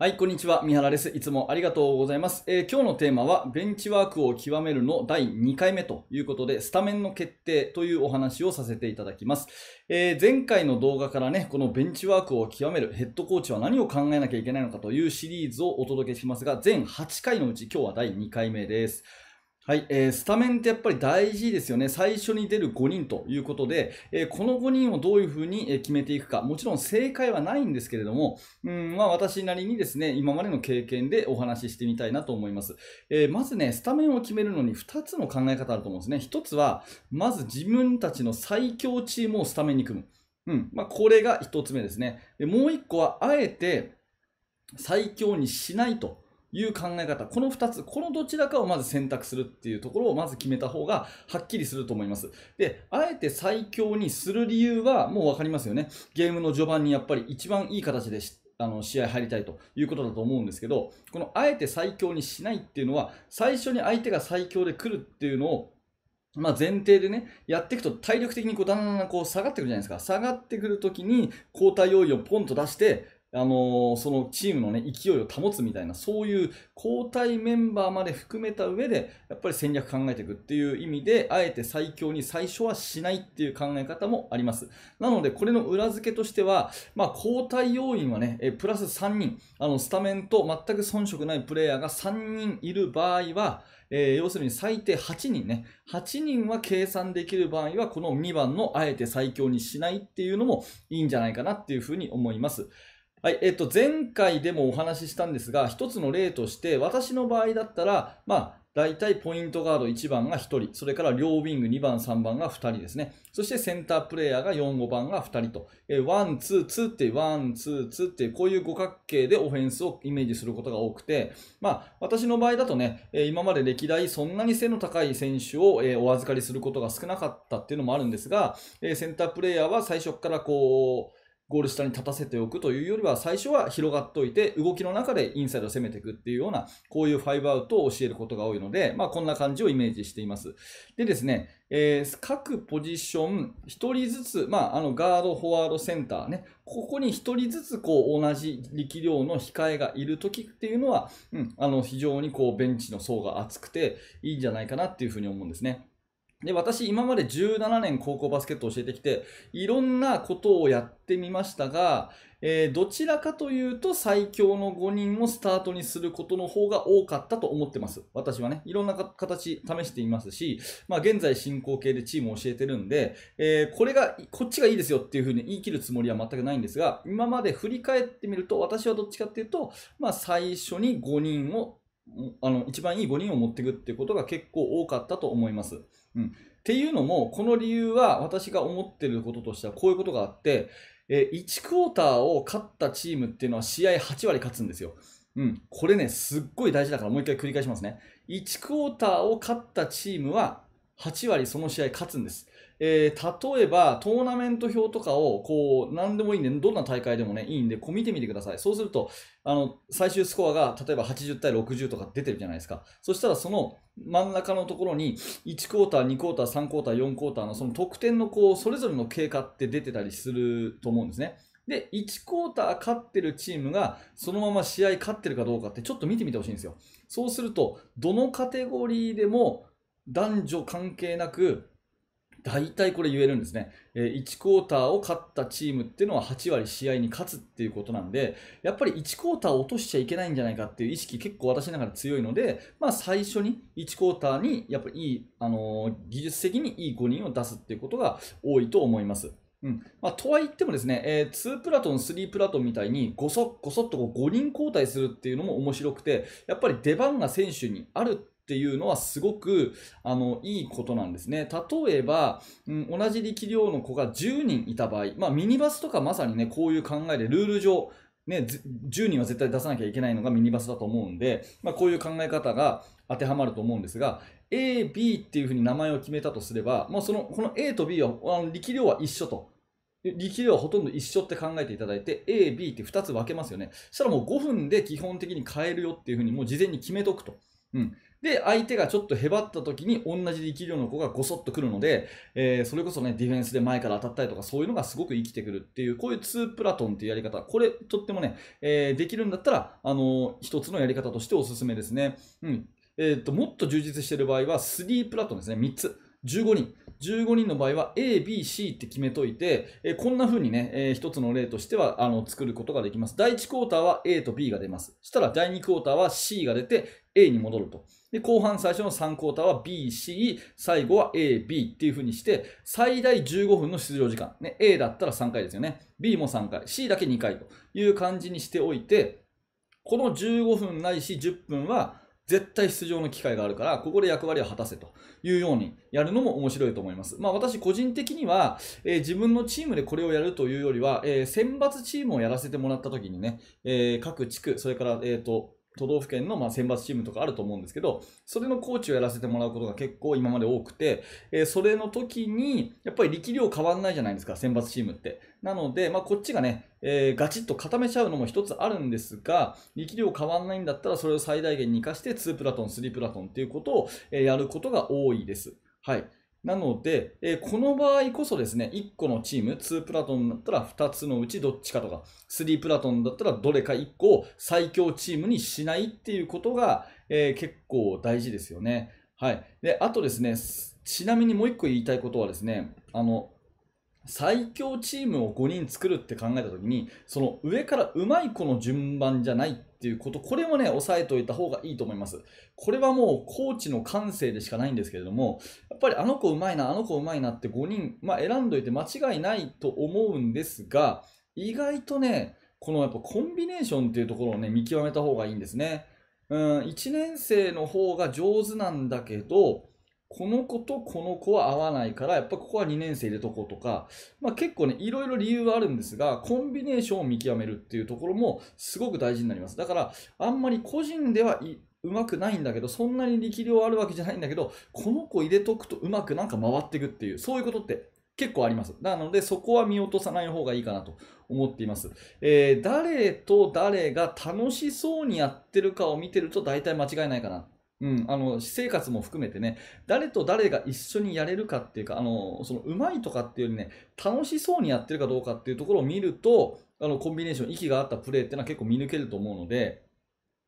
はい、こんにちは。三原です。いつもありがとうございます。えー、今日のテーマは、ベンチワークを極めるの第2回目ということで、スタメンの決定というお話をさせていただきます。えー、前回の動画からね、このベンチワークを極めるヘッドコーチは何を考えなきゃいけないのかというシリーズをお届けしますが、全8回のうち今日は第2回目です。はい、えー、スタメンってやっぱり大事ですよね。最初に出る5人ということで、えー、この5人をどういうふうに決めていくか、もちろん正解はないんですけれども、うんまあ、私なりにですね、今までの経験でお話ししてみたいなと思います。えー、まずね、スタメンを決めるのに2つの考え方あると思うんですね。1つは、まず自分たちの最強チームをスタメンに組む。うんまあ、これが1つ目ですね。でもう1個は、あえて最強にしないと。いう考え方、この2つ、このどちらかをまず選択するっていうところをまず決めた方がはっきりすると思います。で、あえて最強にする理由はもう分かりますよね。ゲームの序盤にやっぱり一番いい形であの試合入りたいということだと思うんですけど、このあえて最強にしないっていうのは、最初に相手が最強で来るっていうのをまあ、前提でね、やっていくと体力的にこうだんだんこう下がってくるじゃないですか。下がってくるときに交代要因をポンと出して、あのそのチームの、ね、勢いを保つみたいな、そういう交代メンバーまで含めた上で、やっぱり戦略考えていくっていう意味で、あえて最強に最初はしないっていう考え方もあります。なので、これの裏付けとしては、まあ、交代要員はね、えプラス3人、あのスタメンと全く遜色ないプレイヤーが3人いる場合は、えー、要するに最低8人ね、8人は計算できる場合は、この2番のあえて最強にしないっていうのもいいんじゃないかなっていうふうに思います。はい、えっと、前回でもお話ししたんですが、一つの例として、私の場合だったら、まあ、大体ポイントガード1番が1人、それから両ウィング2番、3番が2人ですね。そしてセンタープレーヤーが4、5番が2人と、えワン、ツー、ツーって、ワン、ツー、ツーって、こういう五角形でオフェンスをイメージすることが多くて、まあ、私の場合だとね、今まで歴代そんなに背の高い選手を、お預かりすることが少なかったっていうのもあるんですが、センタープレーヤーは最初からこう、ゴール下に立たせておくというよりは最初は広がっておいて動きの中でインサイドを攻めていくっていうようなこういうファイブアウトを教えることが多いので、まあ、こんな感じをイメージしていますでですね、えー、各ポジション1人ずつ、まあ、あのガードフォワードセンターねここに1人ずつこう同じ力量の控えがいる時っていうのは、うん、あの非常にこうベンチの層が厚くていいんじゃないかなっていうふうに思うんですねで、私、今まで17年高校バスケットを教えてきて、いろんなことをやってみましたが、えー、どちらかというと最強の5人をスタートにすることの方が多かったと思ってます。私はね、いろんな形試していますし、まあ、現在進行形でチームを教えてるんで、えー、これが、こっちがいいですよっていうふうに言い切るつもりは全くないんですが、今まで振り返ってみると、私はどっちかっていうと、まあ、最初に5人を、あの、一番いい5人を持っていくっていうことが結構多かったと思います。うん、っていうのも、この理由は私が思ってることとしてはこういうことがあって、えー、1クォーターを勝ったチームっていうのは試合8割勝つんですよ。うん、これね、すっごい大事だからもう一回繰り返しますね。1クォーターを勝ったチームは8割その試合勝つんです。えー、例えばトーナメント表とかをこう何でもいいんでどんな大会でも、ね、いいんでこう見てみてくださいそうするとあの最終スコアが例えば80対60とか出てるじゃないですかそしたらその真ん中のところに1クォーター2クォーター3クォーター4クォーターのその得点のこうそれぞれの経過って出てたりすると思うんですねで1クォーター勝ってるチームがそのまま試合勝ってるかどうかってちょっと見てみてほしいんですよそうするとどのカテゴリーでも男女関係なく大体これ言えるんですね、え1クォーターを勝ったチームっていうのは8割試合に勝つっていうことなんで、やっぱり1クォーターを落としちゃいけないんじゃないかっていう意識、結構私ながら強いので、まあ、最初に1クォーターにやっぱりいい、あのー、技術的にいい5人を出すっていうことが多いと思います。うんまあ、とはいってもですね、えー、2プラトン、3プラトンみたいにごそっごそっと5人交代するっていうのも面白くて、やっぱり出番が選手にあるっていうのはすごくあのいいことなんですね。例えば、うん、同じ力量の子が10人いた場合、まあ、ミニバスとかまさにね、こういう考えでルール上、ね、10人は絶対出さなきゃいけないのがミニバスだと思うんで、まあ、こういう考え方が当てはまると思うんですが、A、B っていうふうに名前を決めたとすれば、まあ、そのこの A と B はあの力量は一緒と。力量はほとんど一緒って考えていただいて A、B って2つ分けますよね。そしたらもう5分で基本的に変えるよっていうふうにもう事前に決めとくと。うん、で、相手がちょっとへばった時に同じ力量の子がごそっと来るので、えー、それこそね、ディフェンスで前から当たったりとか、そういうのがすごく生きてくるっていう、こういう2プラトンっていうやり方、これとってもね、えー、できるんだったら、あのー、一つのやり方としておすすめですね。うん。えっ、と、もっと充実してる場合は、3プラトンですね、3つ。15人。15人の場合は A、B、C って決めといて、えこんな風にね、えー、一つの例としてはあの作ることができます。第1クォーターは A と B が出ます。したら第2クォーターは C が出て A に戻ると。で、後半最初の3クォーターは B、C、最後は A、B っていう風にして、最大15分の出場時間。ね、A だったら3回ですよね。B も3回、C だけ2回という感じにしておいて、この15分ないし10分は、絶対出場の機会があるから、ここで役割を果たせというようにやるのも面白いと思います。まあ私個人的には、えー、自分のチームでこれをやるというよりは、えー、選抜チームをやらせてもらった時にね、えー、各地区、それから、えっ、と、都道府県のま選抜チームとかあると思うんですけど、それのコーチをやらせてもらうことが結構今まで多くて、えそれの時に、やっぱり力量変わんないじゃないですか、選抜チームって。なので、まあ、こっちがね、えー、ガチッと固めちゃうのも一つあるんですが、力量変わらないんだったらそれを最大限に生かして2プラトン、3プラトンっていうことを、えやることが多いです。はい。なので、えー、この場合こそですね、1個のチーム、2プラトンだったら2つのうちどっちかとか、3プラトンだったらどれか1個を最強チームにしないっていうことが、えー、結構大事ですよね。はい。で、あとですね、ちなみにもう1個言いたいことはですね、あの、最強チームを5人作るって考えた時にその上からうまい子の順番じゃないっていうことこれもね押さえておいた方がいいと思いますこれはもうコーチの感性でしかないんですけれどもやっぱりあの子うまいなあの子うまいなって5人、まあ、選んどいて間違いないと思うんですが意外とねこのやっぱコンビネーションっていうところをね見極めた方がいいんですねうん1年生の方が上手なんだけどこの子とこの子は合わないから、やっぱここは2年生入れとこうとか、まあ、結構ね、いろいろ理由はあるんですが、コンビネーションを見極めるっていうところもすごく大事になります。だから、あんまり個人ではうまくないんだけど、そんなに力量あるわけじゃないんだけど、この子入れとくとうまくなんか回っていくっていう、そういうことって結構あります。なので、そこは見落とさない方がいいかなと思っています。えー、誰と誰が楽しそうにやってるかを見てると大体間違いないかなうん、あの私生活も含めてね誰と誰が一緒にやれるかっていうかあのそのうまいとかっていうよりね楽しそうにやってるかどうかっていうところを見るとあのコンビネーション息があったプレーっていうのは結構見抜けると思うので、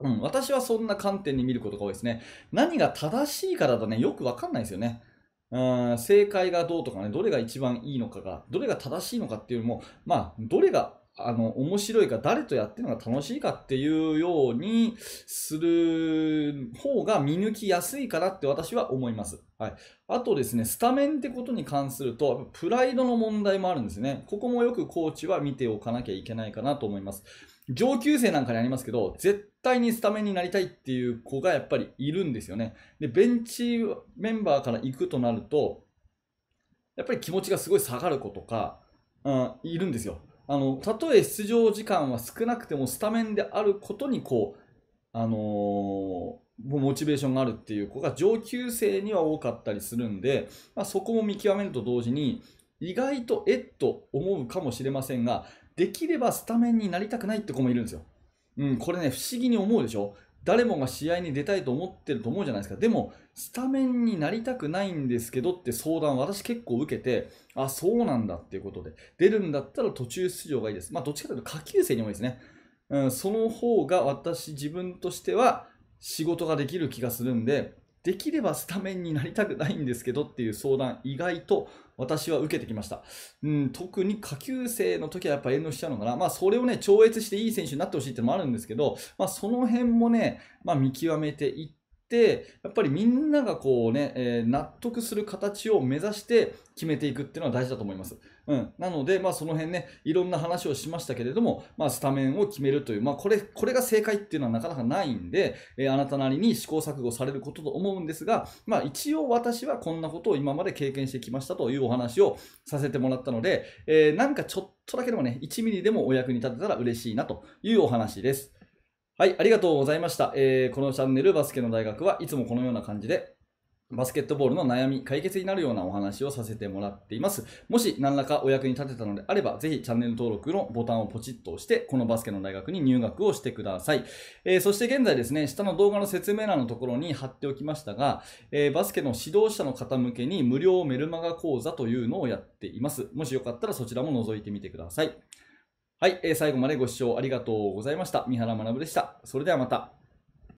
うん、私はそんな観点に見ることが多いですね何が正しいかだとねよく分かんないですよね。うん正解がどうとかね、どれが一番いいのかが、どれが正しいのかっていうよりも、まあ、どれがあの面白いか誰とやってるのが楽しいかっていうようにする方が見抜きやすいかなって私は思います。はい、あとですね、スタメンってことに関すると、プライドの問題もあるんですね。ここもよくコーチは見ておかなきゃいけないかなと思います。上級生なんかにありますけど、絶対にスタメンになりたいっていう子がやっぱりいるんですよね。で、ベンチメンバーから行くとなると、やっぱり気持ちがすごい下がる子とか、うん、いるんですよ。あの、たとえ出場時間は少なくてもスタメンであることに、こう、あのー、モチベーションがあるっていう子が上級生には多かったりするんで、まあ、そこも見極めると同時に、意外とえっと思うかもしれませんが、できればスタメンになりたくないって子もいるんですよ。うん、これね、不思議に思うでしょ誰もが試合に出たいと思ってると思うじゃないですか。でも、スタメンになりたくないんですけどって相談、私結構受けて、あ、そうなんだっていうことで、出るんだったら途中出場がいいです。まあ、どっちかというと下級生に多いですね。うん、その方が私自分としては仕事ができる気がするんで、できればスタメンになりたくないんですけどっていう相談、意外と私は受けてきました。うん、特に下級生の時はやっぱ遠慮しちゃうのかな。まあ、それをね、超越していい選手になってほしいってのもあるんですけど、まあ、その辺もね、まあ、見極めていって、っやっぱりみんながこうね、えー、納得する形を目指して決めていくっていうのは大事だと思います。うん、なので、まあ、その辺ね、いろんな話をしましたけれども、まあ、スタメンを決めるという、まあ、これ、これが正解っていうのはなかなかないんで、えー、あなたなりに試行錯誤されることと思うんですが、まあ、一応私はこんなことを今まで経験してきましたというお話をさせてもらったので、えー、なんかちょっとだけでもね、1ミリでもお役に立てたら嬉しいなというお話です。はい、ありがとうございました。えー、このチャンネルバスケの大学はいつもこのような感じでバスケットボールの悩み解決になるようなお話をさせてもらっています。もし何らかお役に立てたのであれば、ぜひチャンネル登録のボタンをポチッと押して、このバスケの大学に入学をしてください。えー、そして現在ですね、下の動画の説明欄のところに貼っておきましたが、えー、バスケの指導者の方向けに無料メルマガ講座というのをやっています。もしよかったらそちらも覗いてみてください。はい、えー、最後までご視聴ありがとうございました。三原学でした。それではまた。